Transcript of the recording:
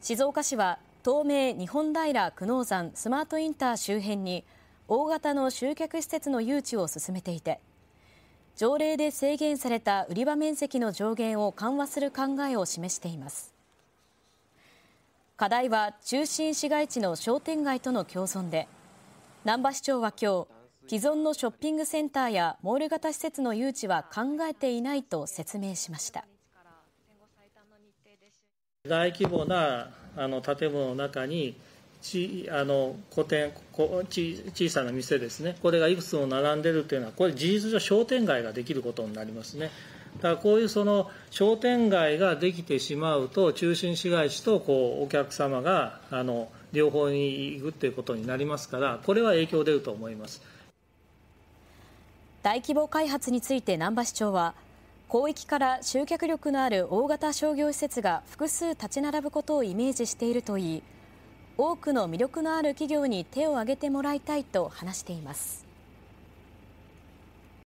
静岡市は東名日本平久能山スマートインター周辺に大型の集客施設の誘致を進めていて条例で制限された売り場面積の上限を緩和する考えを示しています課題は中心市街地の商店街との共存で難波市長は今日既存のショッピングセンターやモール型施設の誘致は考えていないと説明しました。大規模なあの建物の中にちあの個展こち小さな店ですねこれがいくつも並んでるというのはこれ事実上商店街ができることになりますねだからこういうその商店街ができてしまうと中心市街地とこうお客様があの両方に行くということになりますからこれは影響出ると思います大規模開発について難波市長は広域から集客力のある大型商業施設が複数立ち並ぶことをイメージしているといい多くの魅力のある企業に手を挙げてもらいたいと話しています。